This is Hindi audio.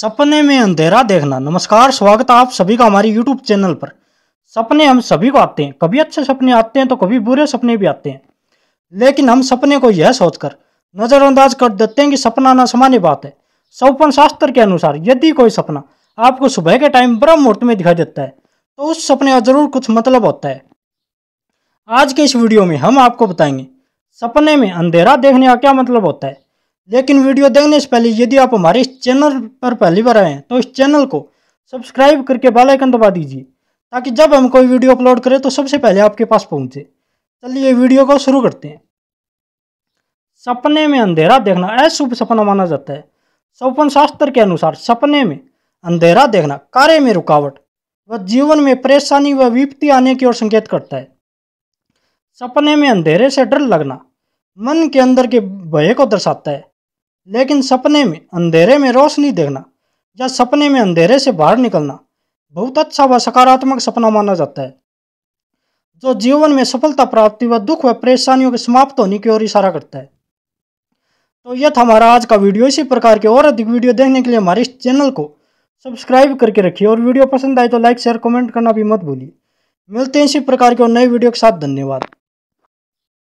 सपने में अंधेरा देखना नमस्कार स्वागत है आप सभी का हमारे यूट्यूब चैनल पर सपने हम सभी को आते हैं कभी अच्छे सपने आते हैं तो कभी बुरे सपने भी आते हैं लेकिन हम सपने को यह सोचकर नज़रअंदाज कर देते हैं कि सपना ना सामान्य बात है सौपन शास्त्र के अनुसार यदि कोई सपना आपको सुबह के टाइम ब्रह्म मुहूर्त में दिखाई देता है तो उस सपने का जरूर कुछ मतलब होता है आज के इस वीडियो में हम आपको बताएंगे सपने में अंधेरा देखने का क्या मतलब होता है लेकिन वीडियो देखने से पहले यदि आप हमारे इस चैनल पर पहली बार आए हैं तो इस चैनल को सब्सक्राइब करके बेल आइकन दबा दीजिए ताकि जब हम कोई वीडियो अपलोड करें तो सबसे पहले आपके पास पहुंचे चलिए वीडियो को शुरू करते हैं सपने में अंधेरा देखना अशुभ सपना माना जाता है सौपन शास्त्र के अनुसार सपने में अंधेरा देखना कार्य में रुकावट व जीवन में परेशानी व विपत्ति आने की ओर संकेत करता है सपने में अंधेरे से डर लगना मन के अंदर के भय को दर्शाता है लेकिन सपने में अंधेरे में रोशनी देखना या सपने में अंधेरे से बाहर निकलना बहुत अच्छा व सकारात्मक सपना माना जाता है जो जीवन में सफलता प्राप्ति व दुख व परेशानियों के समाप्त होने की ओर इशारा करता है तो यह था हमारा आज का वीडियो इसी प्रकार के और अधिक वीडियो देखने के लिए हमारे इस चैनल को सब्सक्राइब करके रखिए और वीडियो पसंद आए तो लाइक शेयर कमेंट करना भी मत भूलिए मिलते हैं इसी प्रकार के और नए वीडियो के साथ धन्यवाद